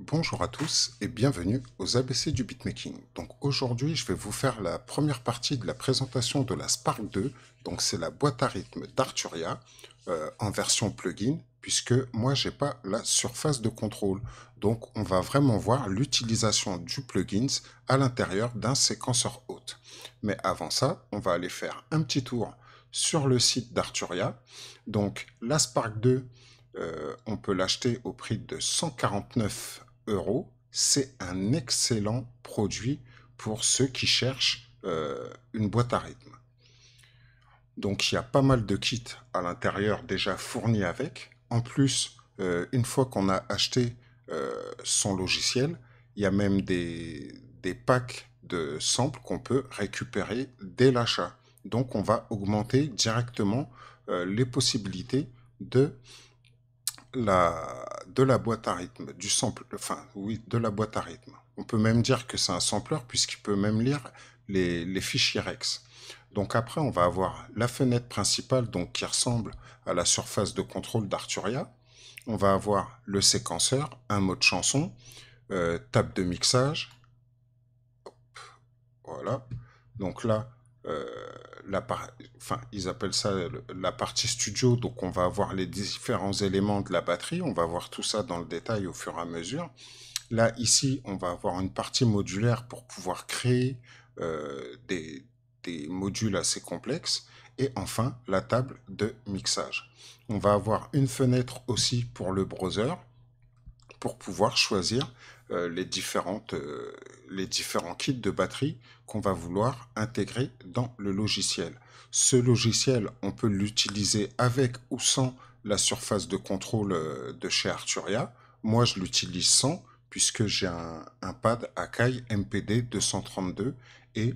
Bonjour à tous et bienvenue aux ABC du beatmaking. Donc aujourd'hui, je vais vous faire la première partie de la présentation de la Spark 2. Donc c'est la boîte à rythme d'Arturia euh, en version plugin puisque moi j'ai pas la surface de contrôle. Donc on va vraiment voir l'utilisation du plugins à l'intérieur d'un séquenceur hôte. Mais avant ça, on va aller faire un petit tour sur le site d'Arturia. Donc la Spark 2 euh, on peut l'acheter au prix de 149 euros. C'est un excellent produit pour ceux qui cherchent euh, une boîte à rythme. Donc il y a pas mal de kits à l'intérieur déjà fournis avec. En plus, euh, une fois qu'on a acheté son logiciel, il y a même des, des packs de samples qu'on peut récupérer dès l'achat. Donc on va augmenter directement les possibilités de de la boîte à rythme, du sample, enfin oui, de la boîte à rythme. On peut même dire que c'est un sampler puisqu'il peut même lire les, fichiers Rex. Donc après, on va avoir la fenêtre principale donc, qui ressemble à la surface de contrôle d'Arturia. On va avoir le séquenceur, un mot de chanson, euh, table de mixage. voilà. Donc là, euh, la enfin, ils appellent ça la partie studio, donc on va avoir les différents éléments de la batterie, on va voir tout ça dans le détail au fur et à mesure. Là, ici, on va avoir une partie modulaire pour pouvoir créer euh, des modules assez complexes. Et enfin, la table de mixage. On va avoir une fenêtre aussi pour le browser pour pouvoir choisir euh, les, différentes, euh, les différents kits de batterie qu'on va vouloir intégrer dans le logiciel. Ce logiciel, on peut l'utiliser avec ou sans la surface de contrôle euh, de chez Arturia. Moi, je l'utilise sans, puisque j'ai un, pad Akai MPD 232 et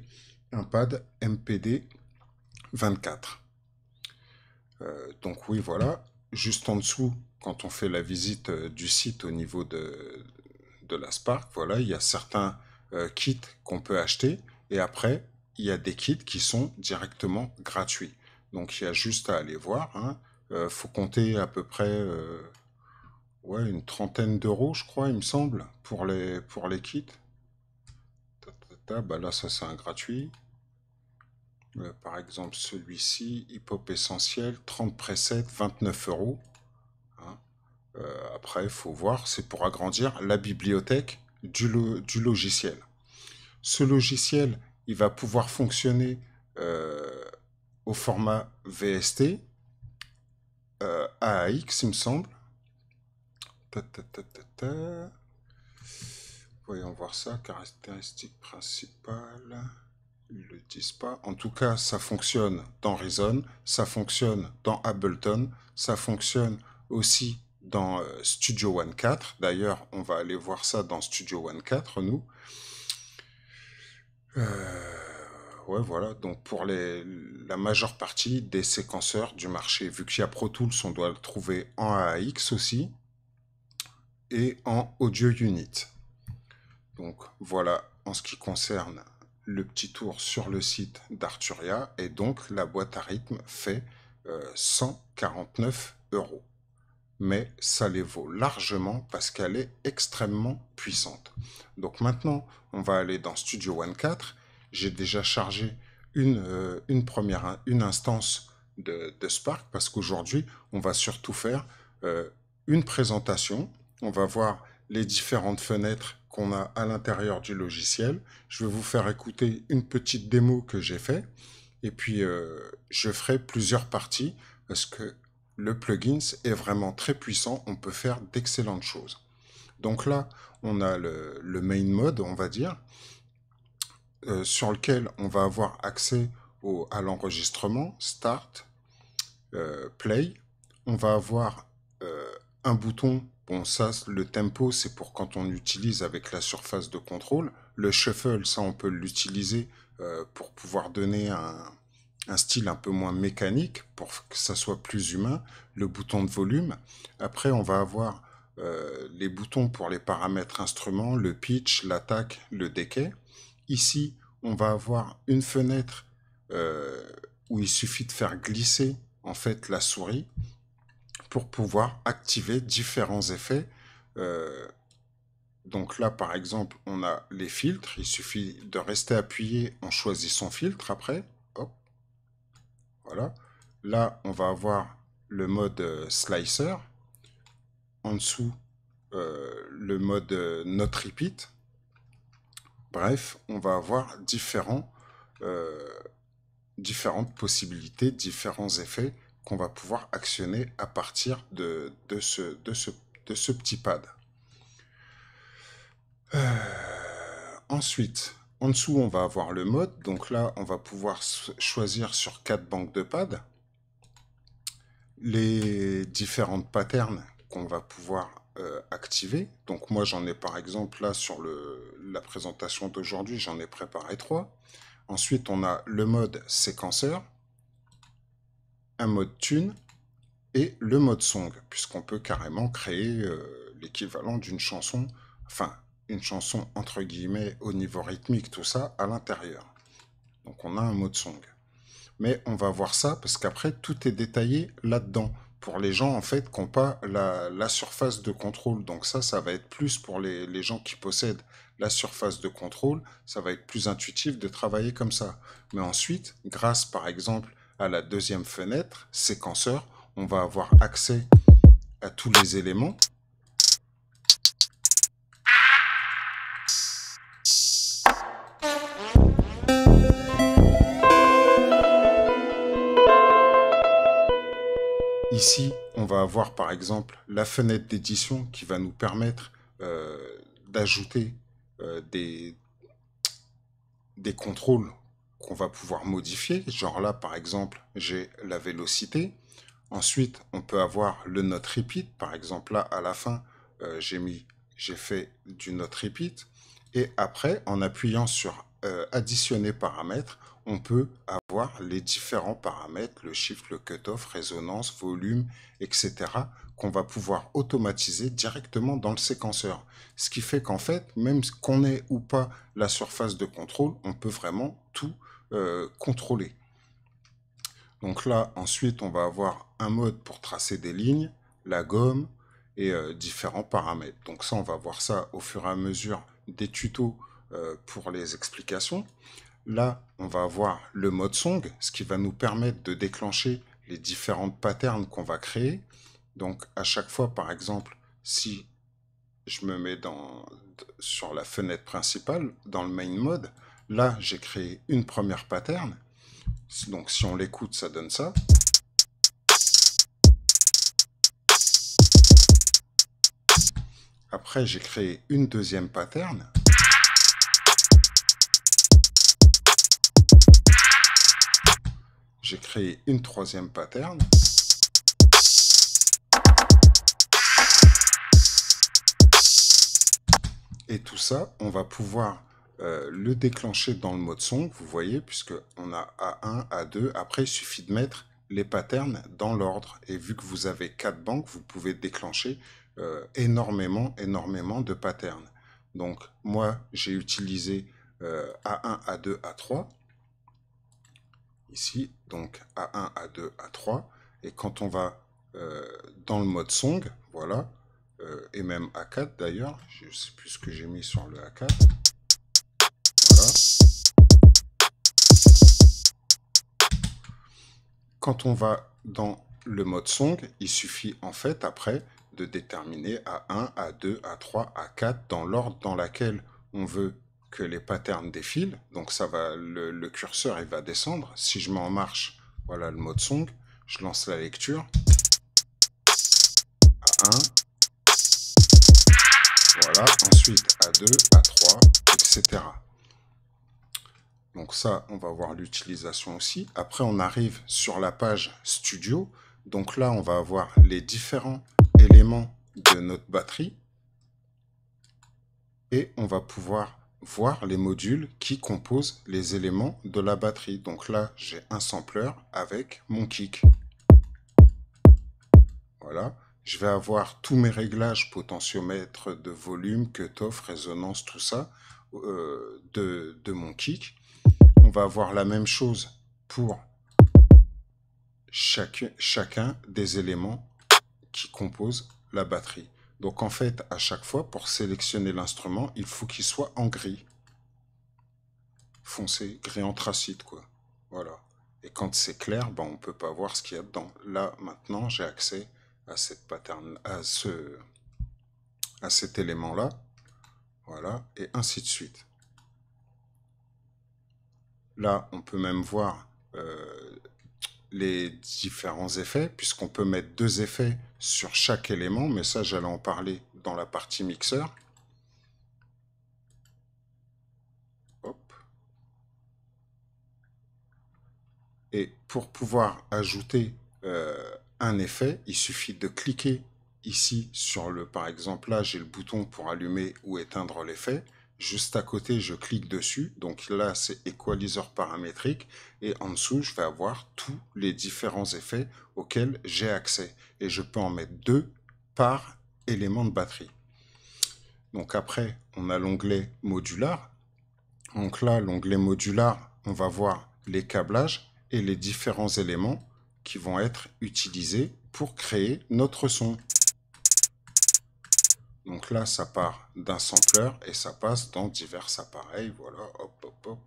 un pad MPD 24. donc oui, voilà. Juste en dessous, quand on fait la visite du site au niveau de, de la Spark, voilà, il y a certains euh, kits qu'on peut acheter et après, il y a des kits qui sont directement gratuits. Donc il y a juste à aller voir. Hein. Euh, faut compter à peu près euh, ouais, une trentaine d'euros, je crois, il me semble, pour les, pour les kits. Ta, bah là, ça c'est un gratuit. par exemple, celui-ci, Hip Hop Essentiel, 30 presets, 29 euros. Euh, après, il faut voir, c'est pour agrandir la bibliothèque du, logiciel. Ce logiciel, il va pouvoir fonctionner euh, au format VST, euh, AAX, il me semble. Voyons voir ça, caractéristiques principales. Ils le disent pas. En tout cas, ça fonctionne dans Reason, ça fonctionne dans Ableton, ça fonctionne aussi dans euh, Studio One 4. D'ailleurs, on va aller voir ça dans Studio One 4, nous. Euh, ouais, voilà. Donc, pour la majeure partie des séquenceurs du marché, vu qu'il y a Pro Tools, on doit le trouver en AAX aussi et en Audio Unit. Donc, voilà en ce qui concerne le petit tour sur le site d'Arturia. Et donc, la boîte à rythme fait 149 euh, euros mais ça les vaut largement parce qu'elle est extrêmement puissante. Donc maintenant, on va aller dans Studio One 4. J'ai déjà chargé une, euh, une, première une instance de, Spark parce qu'aujourd'hui, on va surtout faire euh, une présentation. On va voir les différentes fenêtres qu'on a à l'intérieur du logiciel. Je vais vous faire écouter une petite démo que j'ai fait. Et puis, euh, je ferai plusieurs parties parce que le plugins est vraiment très puissant, on peut faire d'excellentes choses. Donc là, on a le, main mode, on va dire, euh, sur lequel on va avoir accès au, à l'enregistrement, start, euh, play. On va avoir euh, un bouton, bon ça, le tempo, c'est pour quand on utilise avec la surface de contrôle. Le shuffle, ça, on peut l'utiliser pour pouvoir donner un, un style un peu moins mécanique pour que ça soit plus humain, le bouton de volume. Après, on va avoir euh, les boutons pour les paramètres instruments, le pitch, l'attaque, le decay Ici, on va avoir une fenêtre euh, où il suffit de faire glisser en fait la souris pour pouvoir activer différents effets. Euh, donc là, par exemple, on a les filtres. Il suffit de rester appuyé en choisissant filtre après. Voilà. Là, on va avoir le mode euh, slicer. En dessous, euh, le mode euh, not repeat. Bref, on va avoir différentes possibilités, différents effets qu'on va pouvoir actionner à partir de, de ce, petit pad. ensuite, en dessous, on va avoir le mode. Donc là, on va pouvoir choisir sur quatre banques de pads les différentes patterns qu'on va pouvoir euh, activer. Donc moi, j'en ai par exemple là sur le, la présentation d'aujourd'hui, j'en ai préparé trois. Ensuite, on a le mode séquenceur, un mode tune et le mode song, puisqu'on peut carrément créer euh, l'équivalent d'une chanson, enfin une chanson entre guillemets au niveau rythmique, tout ça, à l'intérieur. Donc on a un mot de song. Mais on va voir ça parce qu'après, tout est détaillé là-dedans pour les gens en fait qui n'ont pas la, la, surface de contrôle. Donc ça, ça va être plus pour les, gens qui possèdent la surface de contrôle, ça va être plus intuitif de travailler comme ça. Mais ensuite, grâce par exemple à la deuxième fenêtre, séquenceur, on va avoir accès à tous les éléments Ici, on va avoir par exemple la fenêtre d'édition qui va nous permettre euh, d'ajouter euh, des, contrôles qu'on va pouvoir modifier. Genre là, par exemple, j'ai la vélocité. Ensuite, on peut avoir le note repeat. Par exemple, là, à la fin, euh, j'ai fait du note repeat. Et après, en appuyant sur additionner paramètres, on peut avoir les différents paramètres, le chiffre, le cutoff, résonance, volume, etc., qu'on va pouvoir automatiser directement dans le séquenceur. Ce qui fait qu'en fait, même qu'on ait ou pas la surface de contrôle, on peut vraiment tout euh, contrôler. Donc là, ensuite, on va avoir un mode pour tracer des lignes, la gomme et euh, différents paramètres. Donc ça, on va voir ça au fur et à mesure des tutos euh, pour les explications. Là, on va avoir le mode song, ce qui va nous permettre de déclencher les différentes patterns qu'on va créer. Donc à chaque fois, par exemple, si je me mets sur la fenêtre principale, dans le main mode, là j'ai créé une première pattern. Donc si on l'écoute, ça donne ça. Après, j'ai créé une deuxième pattern. j'ai créé une troisième pattern. Et tout ça, on va pouvoir euh, le déclencher dans le mode son, vous voyez, puisque on a A1, A2. Après, il suffit de mettre les patterns dans l'ordre. Et vu que vous avez quatre banques, vous pouvez déclencher euh, énormément, énormément de patterns. Donc, moi, j'ai utilisé A1, A2, A3 ici, donc A1, A2, A3. Et quand on va euh, dans le mode song, voilà, euh, et même A4 d'ailleurs, je ne sais plus ce que j'ai mis sur le A4. Voilà. Quand on va dans le mode song, il suffit en fait après de déterminer A1, A2, A3, A4 dans l'ordre dans lequel on veut que les patterns défilent. Donc ça va, le, curseur il va descendre. Si je mets en marche, voilà le mode song. Je lance la lecture. A 1. Voilà, ensuite à 2, A 3, etc. Donc ça, on va voir l'utilisation aussi. Après, on arrive sur la page Studio. Donc là, on va avoir les différents éléments de notre batterie. Et on va pouvoir voir les modules qui composent les éléments de la batterie. Donc là, j'ai un sampler avec mon kick. Voilà. Je vais avoir tous mes réglages potentiomètres de volume, cutoff, résonance, tout ça euh, de, de mon kick. On va avoir la même chose pour chaque, chacun des éléments qui composent la batterie. Donc en fait, à chaque fois, pour sélectionner l'instrument, il faut qu'il soit en gris. Foncé, gris anthracite, quoi. Voilà. Et quand c'est clair, ben, on ne peut pas voir ce qu'il y a dedans. Là, maintenant, j'ai accès à cette à ce, à cet élément-là. Voilà, et ainsi de suite. Là, on peut même voir euh, les différents effets, puisqu'on peut mettre deux effets sur chaque élément, mais ça j'allais en parler dans la partie mixeur. Et pour pouvoir ajouter euh, un effet, il suffit de cliquer ici sur le, par exemple là j'ai le bouton pour allumer ou éteindre l'effet, Juste à côté, je clique dessus. Donc là, c'est Equalizer paramétrique. Et en dessous, je vais avoir tous les différents effets auxquels j'ai accès. Et je peux en mettre deux par élément de batterie. Donc après, on a l'onglet modular. Donc là, l'onglet modular, on va voir les câblages et les différents éléments qui vont être utilisés pour créer notre son. Donc là, ça part d'un sampler et ça passe dans divers appareils. Voilà, hop, hop, hop.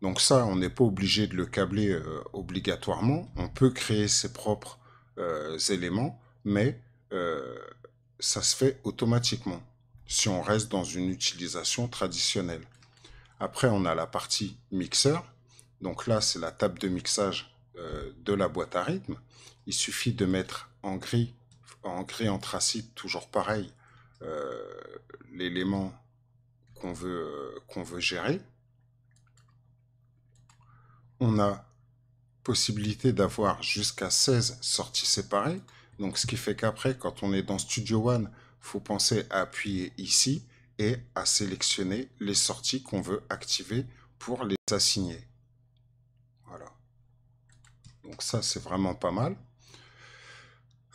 Donc ça, on n'est pas obligé de le câbler euh, obligatoirement. On peut créer ses propres euh, éléments, mais euh, ça se fait automatiquement si on reste dans une utilisation traditionnelle. Après, on a la partie mixeur. Donc là, c'est la table de mixage de la boîte à rythme. Il suffit de mettre en gris en en tracite, toujours pareil, euh, l'élément qu'on veut, euh, qu'on veut gérer. On a possibilité d'avoir jusqu'à 16 sorties séparées. Donc, ce qui fait qu'après, quand on est dans Studio One, faut penser à appuyer ici et à sélectionner les sorties qu'on veut activer pour les assigner. Voilà. Donc ça, c'est vraiment pas mal.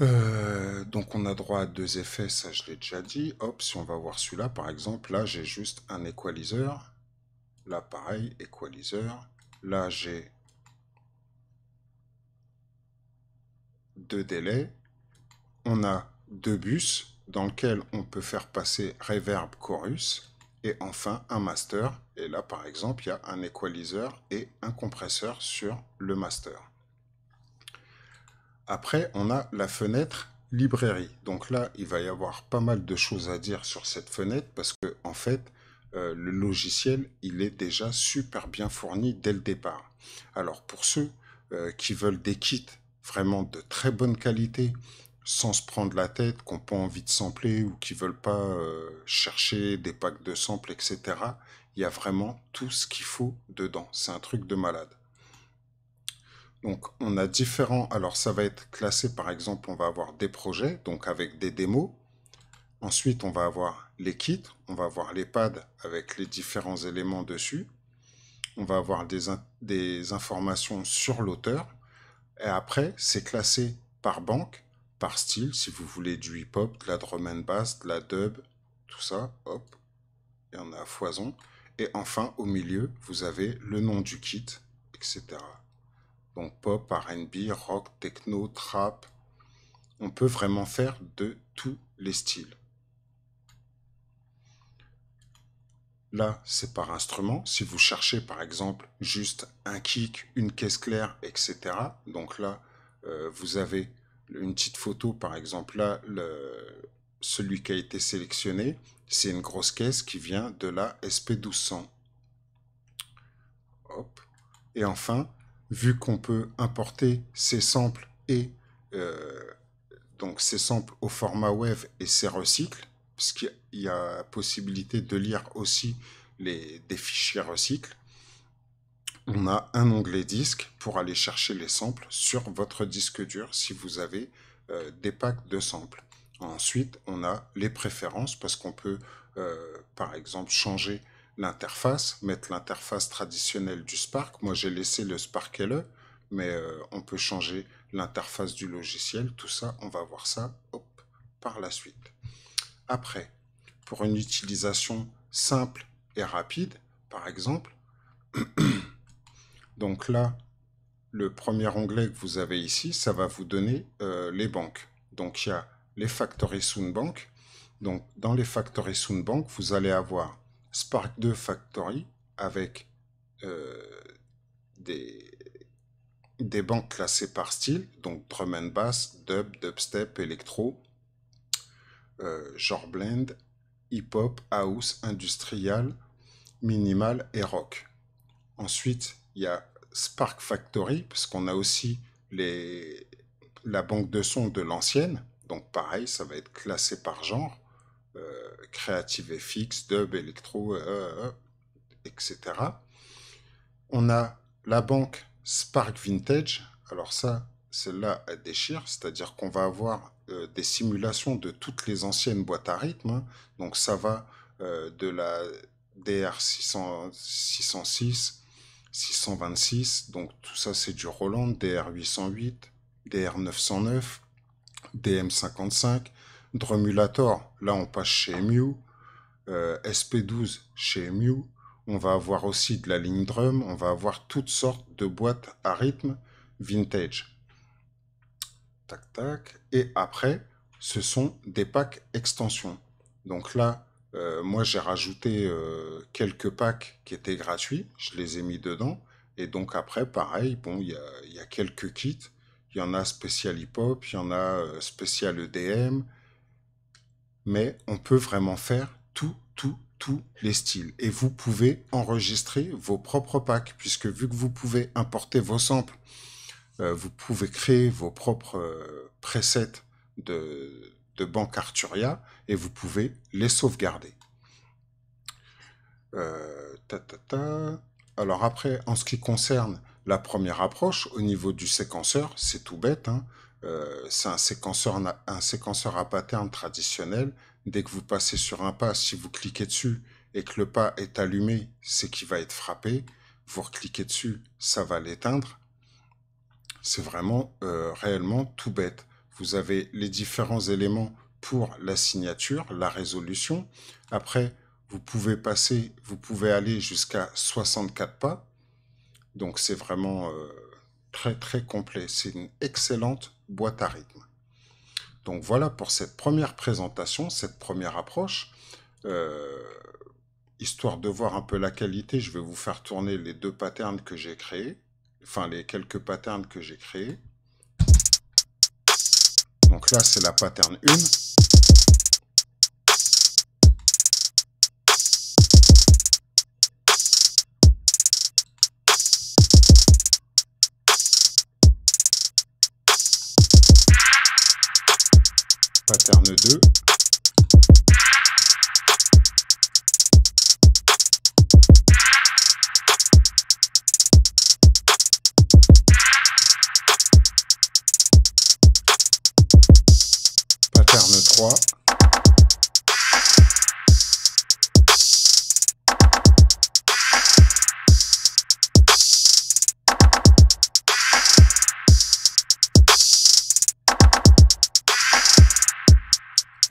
Euh, donc on a droit à deux effets, ça je l'ai déjà dit. Hop, si on va voir celui-là, par exemple, là j'ai juste un equalizer. Là pareil, equalizer. Là j'ai deux délais. On a deux bus dans lesquels on peut faire passer reverb chorus. Et enfin un master. Et là par exemple, il y a un equalizer et un compresseur sur le master. Après, on a la fenêtre librairie. Donc là, il va y avoir pas mal de choses à dire sur cette fenêtre parce que, en fait, euh, le logiciel, il est déjà super bien fourni dès le départ. Alors, pour ceux euh, qui veulent des kits vraiment de très bonne qualité, sans se prendre la tête, qu'on n'ont pas envie de sampler ou qui veulent pas euh, chercher des packs de samples, etc., il y a vraiment tout ce qu'il faut dedans. C'est un truc de malade. Donc on a différents, alors ça va être classé par exemple, on va avoir des projets, donc avec des démos. Ensuite on va avoir les kits, on va avoir les pads avec les différents éléments dessus. On va avoir des, informations sur l'auteur. Et après c'est classé par banque, par style, si vous voulez du hip-hop, de la drum and bass, de la dub, tout ça, hop, il y en a foison. Et enfin au milieu vous avez le nom du kit, etc. Donc pop, RB, rock, techno, trap. On peut vraiment faire de tous les styles. Là, c'est par instrument. Si vous cherchez par exemple juste un kick, une caisse claire, etc. Donc là, euh, vous avez une petite photo par exemple. Là, celui qui a été sélectionné, c'est une grosse caisse qui vient de la SP1200. Hop. Et enfin, vu qu'on peut importer ces samples et euh, donc ces samples au format web et ces recycles, puisqu'il y a possibilité de lire aussi des fichiers recycles, on a un onglet disque pour aller chercher les samples sur votre disque dur si vous avez euh, des packs de samples. Ensuite, on a les préférences parce qu'on peut, euh, par exemple, changer l'interface, mettre l'interface traditionnelle du Spark. Moi, j'ai laissé le Spark LE, mais euh, on peut changer l'interface du logiciel. Tout ça, on va voir ça hop, par la suite. Après, pour une utilisation simple et rapide, par exemple, donc là, le premier onglet que vous avez ici, ça va vous donner euh, les banques. Donc, il y a les Factories Soundbank, Bank. Donc, dans les Factories Soundbank, Bank, vous allez avoir Spark 2 Factory avec euh, des, des banques classées par style, donc drum and bass, dub, dubstep, électro, euh, genre blend, hip-hop, house, industrial, minimal et rock. Ensuite, il y a Spark Factory, parce qu'on a aussi les, la banque de sons de l'ancienne. Donc pareil, ça va être classé par genre. Euh, Creative FX, Dub, Electro, etc. Euh, euh, On a la banque Spark Vintage. Alors ça, celle-là, elle déchire, c'est-à-dire qu'on va avoir des simulations de toutes les anciennes boîtes à rythme. Hein. Donc ça va de la DR606, 626, donc tout ça c'est du Roland, DR808, DR909, DM55, Drumulator, là on passe chez MU. Euh, SP12 chez MU. On va avoir aussi de la ligne drum. On va avoir toutes sortes de boîtes à rythme vintage. Tac tac. Et après, ce sont des packs extensions. Donc là, euh, moi j'ai rajouté euh, quelques packs qui étaient gratuits. Je les ai mis dedans. Et donc après, pareil, bon, il y, y a, quelques kits. Il y en a spécial hip-hop, il y en a spécial EDM, mais on peut vraiment faire tout, tout, tous les styles. Et vous pouvez enregistrer vos propres packs, puisque vu que vous pouvez importer vos samples, euh, vous pouvez créer vos propres euh, presets de, banque Arturia et vous pouvez les sauvegarder. Euh, Alors après, en ce qui concerne la première approche, au niveau du séquenceur, c'est tout bête. Hein. Euh, c'est un séquenceur, un séquenceur à pattern traditionnel. Dès que vous passez sur un pas, si vous cliquez dessus et que le pas est allumé, c'est qu'il va être frappé. Vous recliquez dessus, ça va l'éteindre. C'est vraiment euh, réellement tout bête. Vous avez les différents éléments pour la signature, la résolution. Après, vous pouvez passer, vous pouvez aller jusqu'à 64 pas. Donc c'est vraiment euh, très très complet. C'est une excellente boîte à rythme. Donc voilà pour cette première présentation, cette première approche. Euh, histoire de voir un peu la qualité, je vais vous faire tourner les deux patterns que j'ai créés, enfin les quelques patterns que j'ai créés. Donc là, c'est la pattern 1. pattern 2. Pattern 3.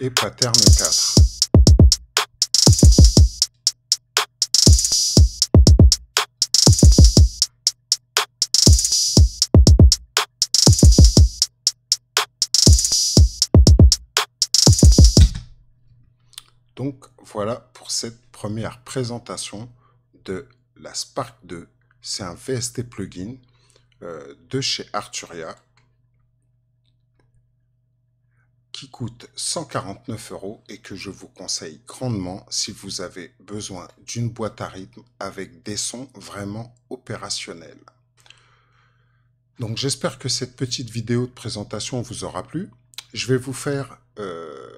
et pattern 4. Donc voilà pour cette première présentation de la Spark 2. C'est un VST plugin euh, de chez Arturia coûte 149 euros et que je vous conseille grandement si vous avez besoin d'une boîte à rythme avec des sons vraiment opérationnels. Donc j'espère que cette petite vidéo de présentation vous aura plu. Je vais vous faire, euh,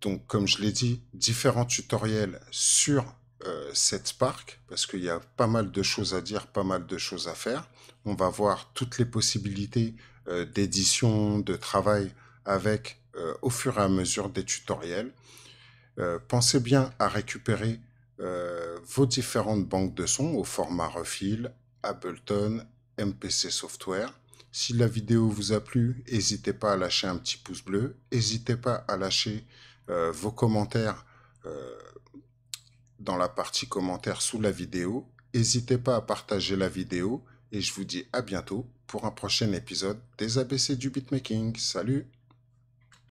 donc comme je l'ai dit, différents tutoriels sur euh, cette Spark parce qu'il y a pas mal de choses à dire, pas mal de choses à faire. On va voir toutes les possibilités euh, d'édition, de travail avec euh, au fur et à mesure des tutoriels. Euh, pensez bien à récupérer euh, vos différentes banques de sons au format Refill, Ableton, MPC Software. Si la vidéo vous a plu, n'hésitez pas à lâcher un petit pouce bleu, n'hésitez pas à lâcher vos commentaires dans la partie commentaires sous la vidéo, n'hésitez pas à partager la vidéo et je vous dis à bientôt pour un prochain épisode des ABC du beatmaking. Salut